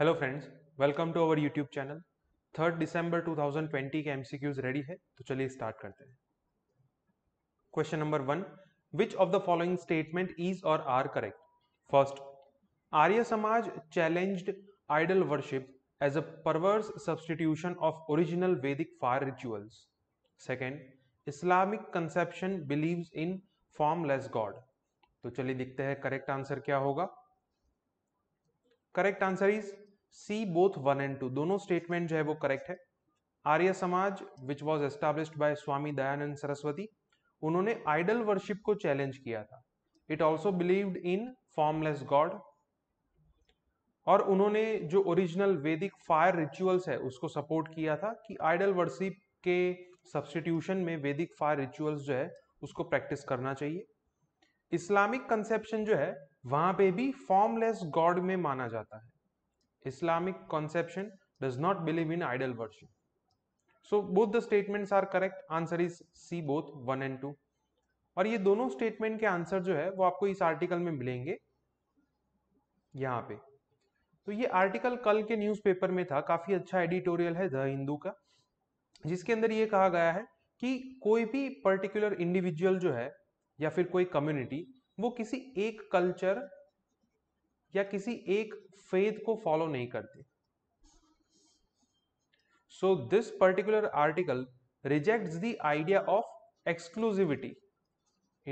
Hello friends welcome to our YouTube channel third December 2020 के MCQs ready है तो चलिए स्टार्ट करते हैं question number one which of the following statement is और are correct first Arya Samaj challenged idol worship as a perverse substitution of original Vedic fire rituals second Islamic conception believe in formless God तो चलिए देखते हैं correct answer क्या होगा correct answer is C both one and two दोनों statement जो है वो करेक्ट है Arya Samaj which was established by Swami Dayanand Saraswati उन्होंने आइडल वर्शिप को चैलेंज किया था it also believed in formless God और उन्होंने जो ओरिजिनल वेदिक फायर रिचुअल्स है उसको सपोर्ट किया था कि आइडल वर्शिप के सब्सटीट्यूशन में वेदिक फायर रिचुअल्स जो है उसको प्रैक्टिस करना चाहिए इस्लामिक कंसेप्शन जो है वहां पे भी फॉर्मलेस गॉड में माना जाता है Islamic conception does not believe in idol worship. So both the statements are correct. Answer is C both 1 and 2 और ये दोनों स्टेटमेंट के आंसर जो है वो आपको इस आर्टिकल में मिलेंगे यहाँ पे तो ये आर्टिकल कल के न्यूज़पेपर में था काफी अच्छा एडिटोरियल है द हिंदू का जिसके अंदर ये कहा गया है कि कोई भी पर्टिकुलर इंडिविजुअल जो है या फिर कोई कम्युनिटी वो किसी एक कल्चर या किसी एक फेद को फॉलो नहीं करते so this particular article rejects the idea of exclusivity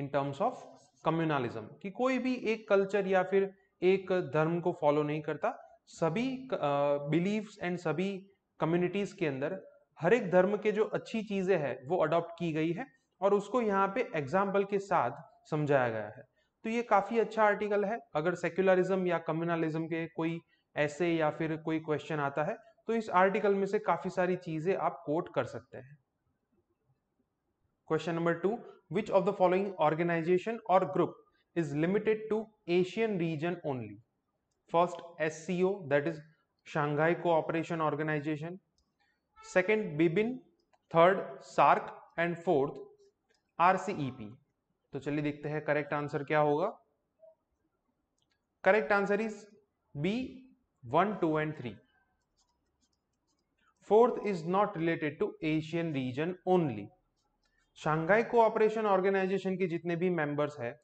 in terms of communalism कि कोई भी एक कल्चर या फिर एक धर्म को फॉलो नहीं करता सभी बिलीव्स एंड सभी कम्युनिटीज के अंदर हर एक धर्म के जो अच्छी चीजें हैं वो अडॉप्ट की गई है और उसको यहाँ पे एग्जाम्पल के साथ समझाया गया है तो ये काफी अच्छा आर्टिकल है अगर सेक्युलरिज्म या कम्युनलिज्म के कोई ऐसे या फिर कोई क्वेश्चन आता है तो इस आर्टिकल में से काफी सारी चीजें आप कोट कर सकते हैं question number two which of the following organization or group is limited to Asian region only first S C O that is Shanghai cooperation organization second BBIN third SAARC and fourth RCEP तो चलिए देखते हैं correct answer क्या होगा correct answer is B one two and three fourth is not related to Asian region only Shanghai cooperation organization के जितने भी members हैं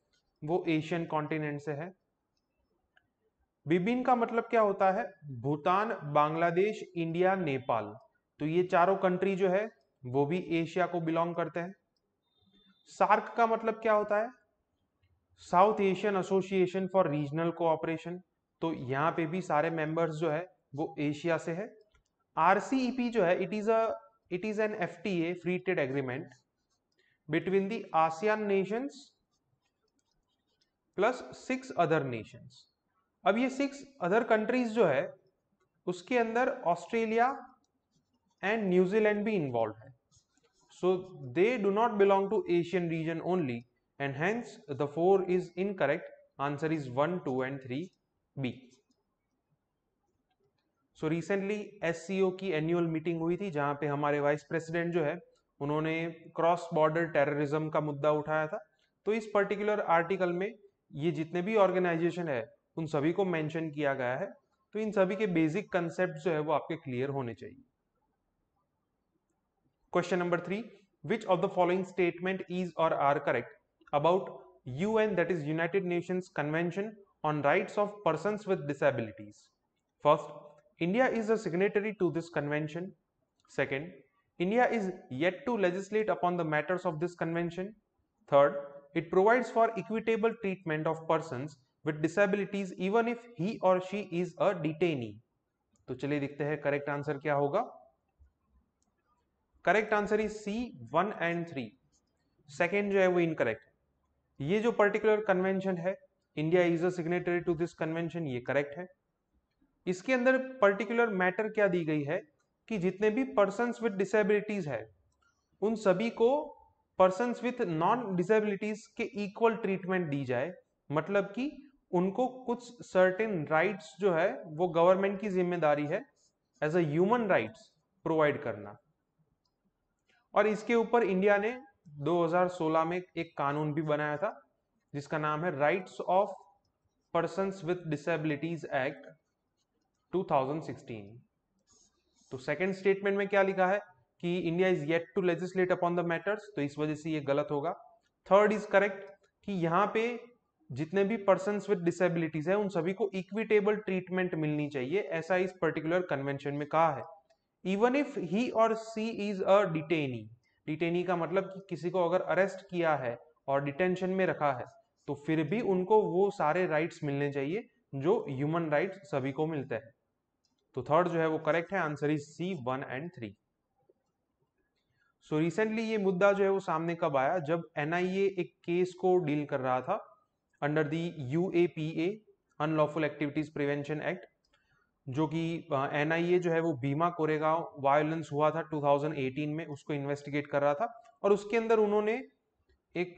वो एशियन कॉन्टिनेंट से है बिबिन का मतलब क्या होता है भूटान बांग्लादेश इंडिया नेपाल तो ये चारों कंट्री जो है वो भी एशिया को बिलोंग करते हैं सार्क का मतलब क्या होता है South Asian association for regional cooperation तो यहाँ पे भी सारे मेंबर्स जो है वो एशिया से है आरसीईपी जो है it is a it is an F T A free trade agreement between the ASEAN nations plus six other nations अब ये सिक्स अदर कंट्रीज जो है उसके अंदर ऑस्ट्रेलिया एंड न्यूजीलैंड भी इन्वॉल्व है So they do not belong to Asian region only and hence the 4 is incorrect. Answer is 1, 2 and 3 B. So recently S की annual meeting हुई थी जहां पे हमारे वाइस प्रेसिडेंट जो है उन्होंने क्रॉस बॉर्डर टेररिज्म का मुद्दा उठाया था तो इस पर्टिकुलर आर्टिकल में ये जितने भी ऑर्गेनाइजेशन है उन सभी को मेंशन किया गया है तो इन सभी के बेसिक कंसेप्ट जो है वो आपके क्लियर होने चाहिए question number three which of the following statement is और are correct about UN that is United Nations convention on rights of person with disabilities first India is a signatory to this convention second India is yet to legislate upon the matters of this convention third it provides for equitable treatment of person with disabilities even if he or she is a detainee तो चलिए देखते हैं correct answer क्या होगा correct answer is C one and three second जो है वो incorrect ये जो पर्टिकुलर कन्वेंशन है India is a signatory to this convention ये करेक्ट है इसके अंदर पर्टिकुलर मैटर क्या दी गई है कि जितने भी पर्सन विथ डिसेबिलिटीज है उन सभी को पर्सन विथ नॉन डिसेबिलिटीज के इक्वल ट्रीटमेंट दी जाए मतलब कि उनको कुछ सर्टेन राइट्स जो है वो गवर्नमेंट की जिम्मेदारी है as a human rights provide करना और इसके ऊपर इंडिया ने 2016 में एक कानून भी बनाया था जिसका नाम है rights of person with disabilities act 2016 तो सेकंड स्टेटमेंट में क्या लिखा है कि India is yet to legislate upon the matters तो इस वजह से ये गलत होगा थर्ड इज करेक्ट कि यहाँ पे जितने भी पर्सन विद डिसेबिलिटीज है उन सभी को इक्विटेबल ट्रीटमेंट मिलनी चाहिए ऐसा इस पर्टिकुलर कन्वेंशन में कहा है even if he or she is a detainee detainee का मतलब कि किसी को अगर अरेस्ट किया है और डिटेंशन में रखा है तो फिर भी उनको वो सारे राइट्स मिलने चाहिए जो ह्यूमन राइट्स सभी को मिलते हैं तो थर्ड जो है वो करेक्ट है answer is C one and three so recently ये मुद्दा जो है वो सामने कब आया जब ए एक केस को डील कर रहा था under the U unlawful activities prevention act जो कि एनआईए जो है वो बीमा कोरेगा वायलेंस हुआ था 2018 में उसको इन्वेस्टिगेट कर रहा था और उसके अंदर उन्होंने एक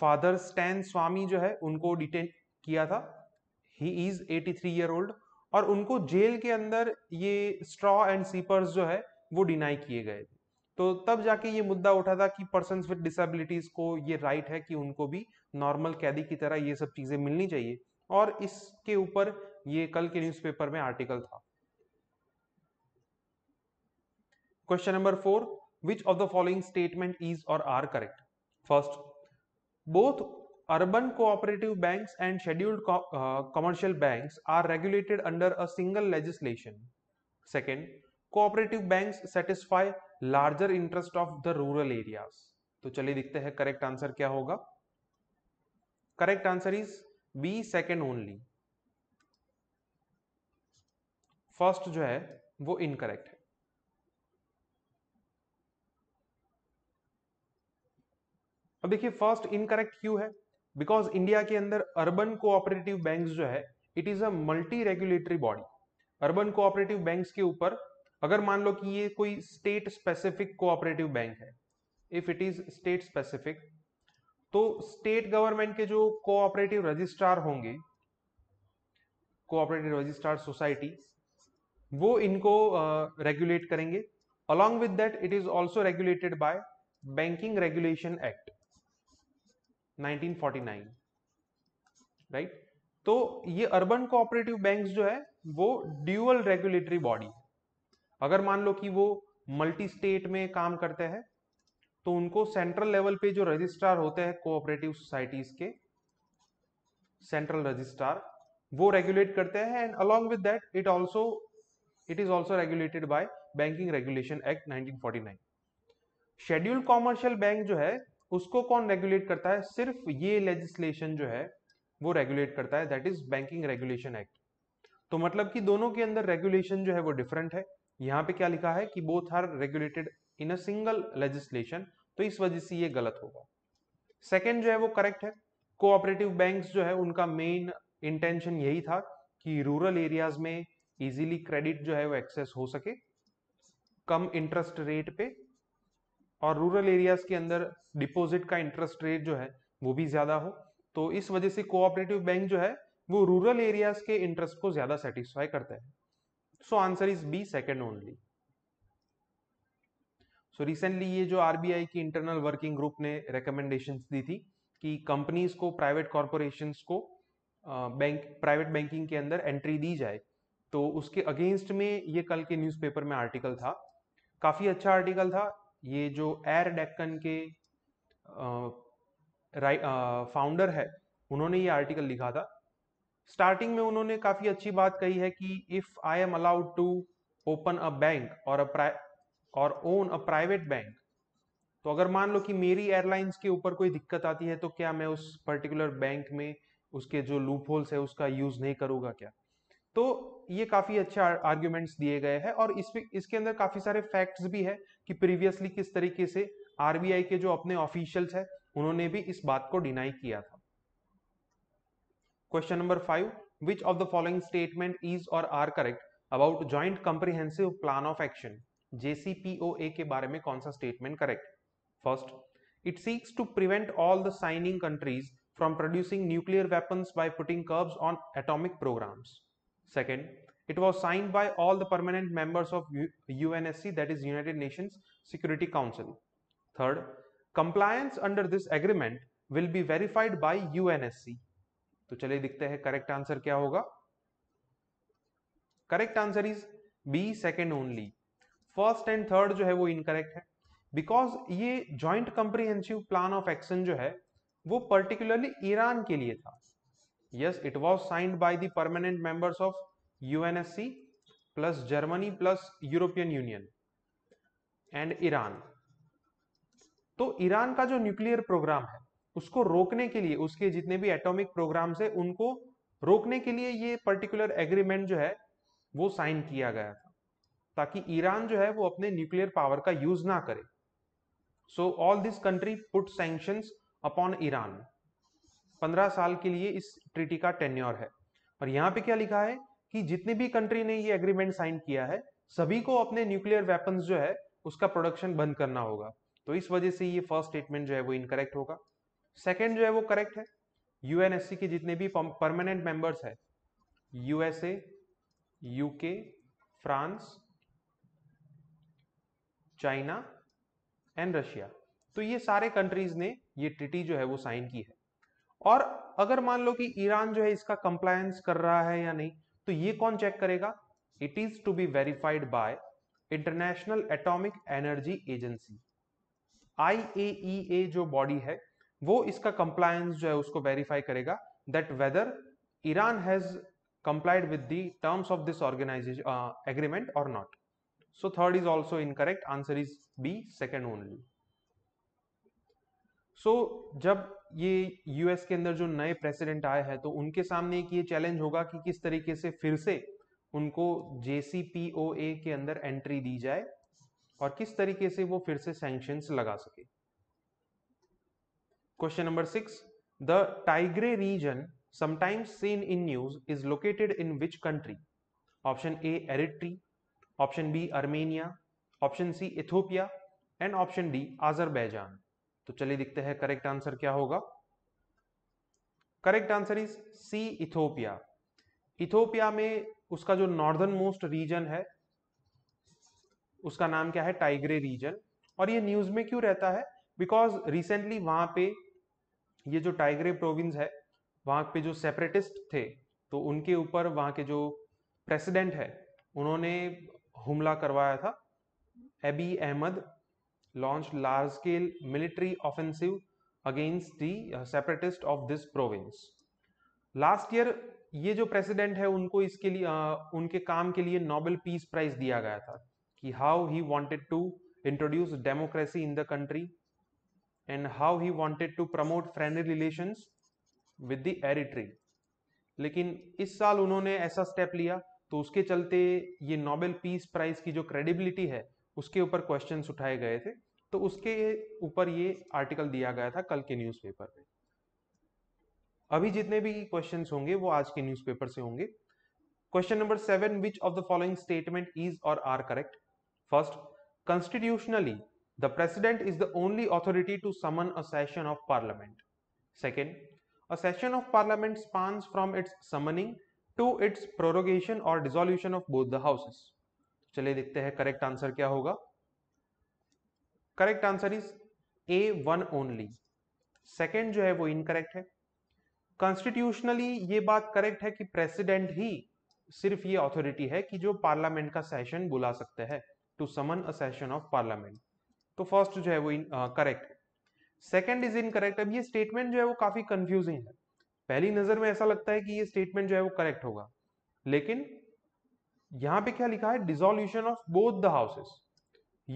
फादर स्टैन स्वामी जो है उनको डिटेन किया था he is 83 three year old और उनको जेल के अंदर ये स्ट्रॉ एंड सीपर्स जो है वो डिनाई किए गए थे तो तब जाके ये मुद्दा उठा था कि पर्सन विद डिसेबिलिटीज को ये राइट है कि उनको भी नॉर्मल कैदी की तरह ये सब चीजें मिलनी चाहिए और इसके ऊपर ये कल के न्यूज़पेपर में आर्टिकल था question number four which of the following statement is और are correct first both urban cooperative banks and scheduled commercial banks are regulated under a single legislation second cooperative bank satisfy larger interest of the rural area तो चलिए देखते हैं correct answer क्या होगा correct answer is B second only first जो है वो incorrect है अब देखिए फर्स्ट इनकरेक्ट क्यों है बिकॉज इंडिया के अंदर अर्बन कोऑपरेटिव बैंक्स जो है it is a multi regulatory body urban cooperative banks के ऊपर अगर मान लो कि ये कोई स्टेट स्पेसिफिक कोऑपरेटिव बैंक है if it is state specific तो स्टेट गवर्नमेंट के जो कोऑपरेटिव रजिस्ट्रार होंगे कोऑपरेटिव रजिस्ट्रार सोसाइटी वो इनको रेगुलेट uh, करेंगे along with that it is also regulated by banking regulation act 1949 right right? तो ये अर्बन कोऑपरेटिव बैंक्स जो है वो ड्यूअल रेगुलेटरी बॉडी अगर मान लो कि वो मल्टी स्टेट में काम करते हैं तो उनको सेंट्रल लेवल पे जो रजिस्ट्रार होते हैं कोऑपरेटिव सोसाइटीज के सेंट्रल रजिस्ट्रार वो रेगुलेट करते हैं and along with that it also It is also regulated by banking regulation act 1949 schedule commercial bank जो है उसको कौन रेगुलेट करता है सिर्फ ये लेजिस्लेशन जो है वो रेगुलेट करता है that is banking regulation act तो मतलब कि दोनों के अंदर रेगुलेशन जो है वो डिफरेंट है यहाँ पे क्या लिखा है कि both are regulated in a single legislation तो इस वजह से ये गलत होगा सेकेंड जो है वो करेक्ट है कोऑपरेटिव बैंक जो है उनका मेन इंटेंशन यही था कि रूरल एरियाज में इजीली क्रेडिट जो है वो एक्सेस हो सके कम इंटरेस्ट रेट पे और रूरल एरियाज के अंदर डिपॉजिट का इंटरेस्ट रेट जो है वो भी ज्यादा हो तो इस वजह से कोऑपरेटिव बैंक जो है वो रूरल एरियाज के इंटरेस्ट को ज्यादा सेटिस्फाई करता है so answer is B second only so recently ये जो आरबीआई की इंटरनल वर्किंग ग्रुप ने रिकमेंडेशन दी थी कि कंपनीज को प्राइवेट कॉरपोरेशन को बैंक प्राइवेट बैंकिंग के अंदर एंट्री दी जाए तो उसके अगेंस्ट में ये कल के न्यूज़पेपर में आर्टिकल था काफ़ी अच्छा आर्टिकल था ये जो एयर डेक्कन के फाउंडर है उन्होंने ये आर्टिकल लिखा था स्टार्टिंग में उन्होंने काफ़ी अच्छी बात कही है कि if I am allowed to open a bank और अ और ओन अ प्राइवेट बैंक तो अगर मान लो कि मेरी एयरलाइंस के ऊपर कोई दिक्कत आती है तो क्या मैं उस पर्टिकुलर बैंक में उसके जो लूप होल्स है उसका यूज़ नहीं करूँगा क्या तो ये काफी अच्छे आर्ग्यूमेंट्स दिए गए हैं और इस इसके अंदर काफी सारे फैक्ट्स भी है कि प्रीवियसली किस तरीके से आरबीआई के जो अपने ऑफिशियल्स हैं उन्होंने भी इस बात को डिनाई किया था question number five which of the following statement is और are correct about Joint Comprehensive Plan of Action JCPOA के बारे में कौन सा statement correct first it seeks to prevent all the signing countries from producing nuclear weapon by putting curbs on atomic programs Second, it was signed by all the permanent members of UNSC, that is United Nations Security Council. Third, compliance under this agreement will be verified by UNSC. to chaliye dikhte हैं correct answer kya hoga correct answer is b second only first and third jo hai wo incorrect hai because ye joint comprehensive plan of action jo hai wo particularly iran ke liye tha yes it was signed by the permanent members of UNSC plus Germany plus European Union and Iran तो Iran का जो nuclear programme है उसको रोकने के लिए उसके जितने भी एटॉमिक प्रोग्राम है उनको रोकने के लिए ये पर्टिकुलर एग्रीमेंट जो है वो साइन किया गया था ताकि ईरान जो है वो अपने न्यूक्लियर पावर का यूज ना करे so all this country put sanctions upon Iran पंद्रह साल के लिए इस ट्रीटी का टेन्योर है और यहाँ पे क्या लिखा है कि जितनी भी कंट्री ने ये एग्रीमेंट साइन किया है सभी को अपने न्यूक्लियर वेपन जो है उसका प्रोडक्शन बंद करना होगा तो इस वजह से ये फर्स्ट स्टेटमेंट जो है वो इनकरेक्ट होगा सेकेंड जो है वो करेक्ट है यूएनएससी के जितने भी परमानेंट मेंबर्स है USA UK France China and Russia तो ये सारे कंट्रीज ने ये ट्रिटी जो है वो साइन की है और अगर मान लो कि ईरान जो है इसका कंप्लायंस कर रहा है या नहीं तो ये कौन चेक करेगा it is to be verified by International Atomic Energy Agency आई जो बॉडी है वो इसका कंप्लायंस जो है उसको वेरीफाई करेगा that whether Iran has complied with the terms of this organization uh, agreement or not so third is answer is B second only so so, जब ये यूएस के अंदर जो नए प्रेसिडेंट आए हैं तो उनके सामने एक ये चैलेंज होगा कि किस तरीके से फिर से उनको जेसीपीओए के अंदर एंट्री दी जाए और किस तरीके से वो फिर से सैंक्शन लगा सके question number six the Tigray region sometimes seen in news is located in which country option A Eritrea option B Armenia option C Ethiopia and option D Azerbaijan तो चलिए दिखते हैं करेक्ट आंसर क्या होगा correct answer is C Ethiopia Ethiopia में उसका जो northern most reason है उसका नाम क्या है टाइग्रे रीजन और ये न्यूज में क्यों रहता है बिकॉज रिसेंटली वहां पे ये जो टाइग्रे प्रोविंस है वहां पे जो सेपरेटिस्ट थे तो उनके ऊपर वहां के जो प्रेसिडेंट है उन्होंने हमला करवाया था Abiy Ahmed launch large scale military offensive against the separatist of this province last year ये जो प्रेसिडेंट है उनको इसके लिए uh, उनके काम के लिए नोबेल पीस प्राइज दिया गया था कि how he wanted to introduce democracy in the country and how he wanted to promote friendly relation with the Eritrea लेकिन इस साल उन्होंने ऐसा स्टेप लिया तो उसके चलते ये नोबेल पीस प्राइज की जो क्रेडिबिलिटी है उसके ऊपर क्वेश्चन उठाए गए थे तो उसके ऊपर ये आर्टिकल दिया गया था कल के न्यूज़पेपर में अभी जितने भी क्वेश्चन होंगे वो आज के न्यूज़पेपर से होंगे question number seven which of the following statement is और are correct first constitutionally the president is the only authority to summon a session of parliament second a session of parliament spans from its summoning to its prorogation or dissolution of both the houses चलिए देखते हैं correct answer क्या होगा correct answer is A one only second जो है वो incorrect है constitutionally ये बात करेक्ट है कि प्रेसिडेंट ही सिर्फ ये अथॉरिटी है कि जो पार्लियामेंट का सेशन बुला सकते हैं to summon a session of parliament तो फर्स्ट जो है वो करेक्ट है सेकेंड इज इनकरेक्ट अब ये स्टेटमेंट जो है वो काफी कंफ्यूजिंग है पहली नजर में ऐसा लगता है कि ये स्टेटमेंट जो है वो करेक्ट होगा लेकिन यहां पे क्या लिखा है dissolution of both the houses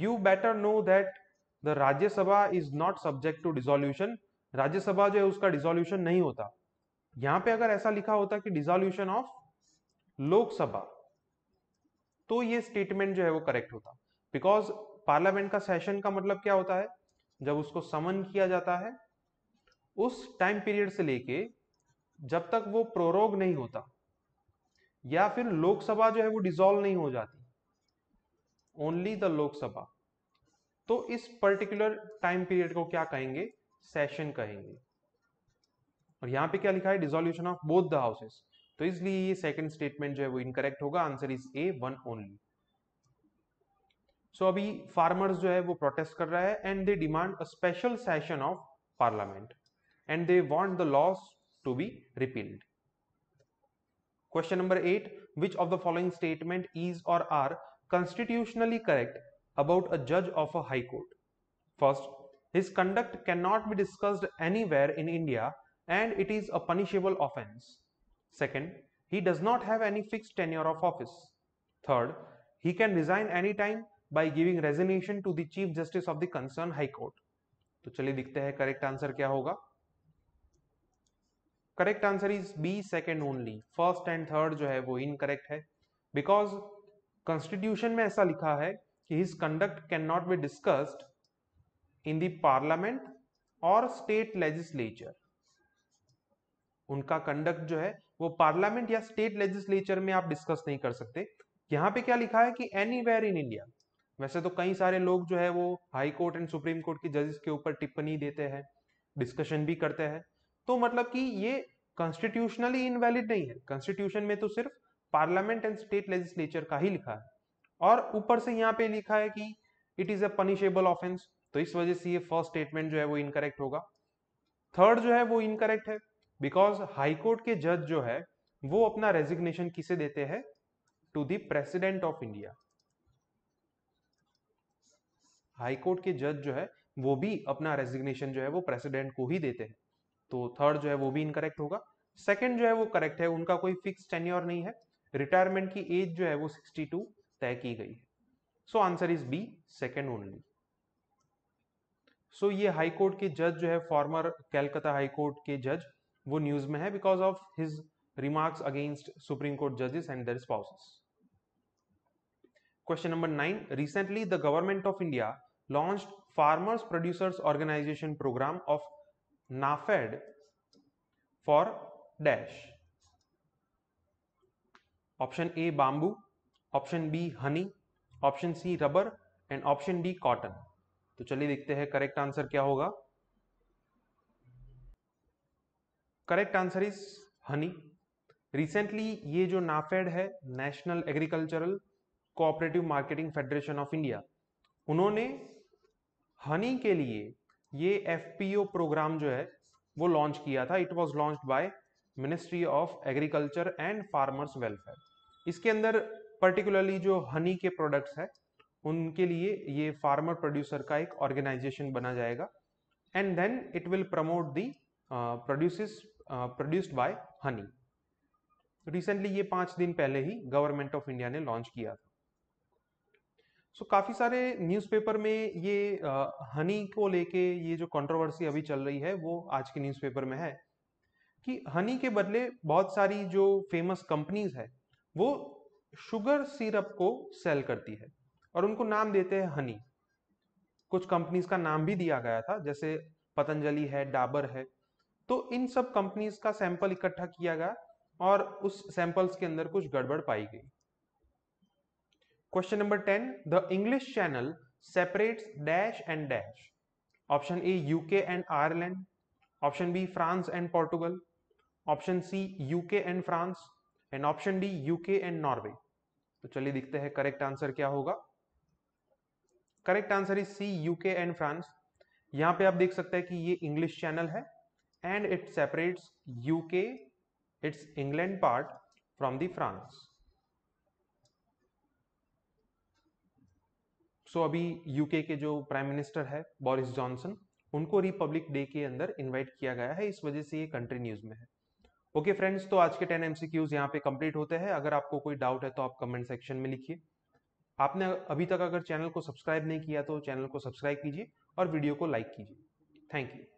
you better know that the Rajya Sabha is not subject to dissolution Rajya Sabha जो है उसका डिजोल्यूशन नहीं होता यहां पे अगर ऐसा लिखा होता कि डिजोल्यूशन ऑफ लोकसभा तो ये स्टेटमेंट जो है वो करेक्ट होता बिकॉज पार्लियामेंट का सेशन का मतलब क्या होता है जब उसको समन किया जाता है उस टाइम पीरियड से लेके जब तक वो प्रोरोग नहीं होता या फिर लोकसभा जो है वो डिसॉल्व नहीं हो जाती ओनली द लोकसभा तो इस पर्टिकुलर टाइम पीरियड को क्या कहेंगे सेशन कहेंगे और यहां पे क्या लिखा है dissolution of both the houses तो इसलिए ये सेकंड स्टेटमेंट जो है वो इनकरेक्ट होगा answer is A one only so अभी फार्मर्स जो है वो प्रोटेस्ट कर रहा है and they demand a special session of parliament and they want the laws to be repealed question number eight which of the following statement is और are constitutionally correct about a judge of a high court. First, his conduct cannot be discussed anywhere in India and it is a punishable offense. Second, he does not have any fixed tenure of office. Third, he can resign any time by giving resignation to the Chief Justice of the concerned High Court. to chaliye dikhte hai correct answer kya hoga correct answer is B second only first and third जो है वो incorrect है because constitution में ऐसा लिखा है his conduct cannot be discussed in the parliament और state legislature उनका कंडक्ट जो है वो पार्लियामेंट या स्टेट लेजिस्लेचर में आप डिस्कस नहीं कर सकते यहाँ पे क्या लिखा है कि एनी वेयर इन इंडिया वैसे तो कई सारे लोग जो है वो high court and supreme court के जजेस के ऊपर टिप्पणी देते हैं डिस्कशन भी करते हैं तो मतलब कि ये कॉन्स्टिट्यूशनली इनवैलिड नहीं है कॉन्स्टिट्यूशन में तो सिर्फ पार्लियामेंट एंड स्टेट लेजिस्लेचर का ही लिखा है और ऊपर से यहाँ पे लिखा है कि it is a punishable offence तो इस वजह से ये फर्स्ट स्टेटमेंट जो है वो इनकरेक्ट होगा थर्ड जो है वो इनकरेक्ट है बिकॉज हाईकोर्ट के जज जो है वो अपना रेजिग्नेशन किसे देते हैं to the president of India high court के जज जो है वो भी अपना रेजिग्नेशन जो है वो प्रेसिडेंट को ही देते हैं तो थर्ड जो है वो भी इनकरेक्ट होगा सेकंड जो है वो करेक्ट है उनका कोई फिक्स टेन्योर नहीं है रिटायरमेंट की एज जो है वो 62 तय की गई so answer is B second only so ये हाई कोर्ट के जज जो है फॉर्मर कैलकाता हाई कोर्ट के जज वो न्यूज में है because of his remarks against supreme court जजेस and their spouses question number nine recently the government of India launch farmers producers organisation programme of NAFED for dash option A bamboo option B honey option C rubber and option D cotton तो चलिए देखते हैं correct answer क्या होगा correct answer is honey recently ये जो NAFED है National Agricultural Cooperative Marketing Federation of India उन्होंने हनी के लिए ये एफ प्रोग्राम जो है वो लॉन्च किया था it was launch by Ministry of Agriculture and Farmers Welfare इसके अंदर पर्टिकुलरली जो हनी के प्रोडक्ट्स है उनके लिए ये फार्मर प्रोड्यूसर का एक ऑर्गेनाइजेशन बना जाएगा and then it will promote the produces produced by honey recently ये पांच दिन पहले ही गवर्नमेंट ऑफ इंडिया ने लॉन्च किया था सो so, काफी सारे न्यूज़पेपर में ये हनी uh, को लेके ये जो कंट्रोवर्सी अभी चल रही है वो आज के न्यूज़पेपर में है कि हनी के बदले बहुत सारी जो फेमस कंपनीज है वो शुगर सिरप को सेल करती है और उनको नाम देते हैं हनी कुछ कंपनीज का नाम भी दिया गया था जैसे पतंजलि है डाबर है तो इन सब कंपनीज का सैंपल इकट्ठा किया गया और उस सैंपल्स के अंदर कुछ गड़बड़ पाई गई question number ten the English Channel separates dash and dash option A UK and Ireland option B France and Portugal option C UK and France and option D UK and Norway तो चलिए दिखते हैं correct answer क्या होगा correct answer is C UK and France यहां पे आप देख सकते हैं कि ये इंग्लिश चैनल है and it separates UK it's England part from the France so अभी यूके के जो प्राइम मिनिस्टर है बोरिस जॉनसन उनको रिपब्लिक डे के अंदर इनवाइट किया गया है इस वजह से ये कंट्री न्यूज में है ओके फ्रेंड्स तो आज के टेन क्यूज यहाँ पे कंप्लीट होते हैं अगर आपको कोई डाउट है तो आप कमेंट सेक्शन में लिखिए आपने अभी तक अगर चैनल को सब्सक्राइब नहीं किया तो चैनल को सब्सक्राइब कीजिए और वीडियो को लाइक कीजिए थैंक यू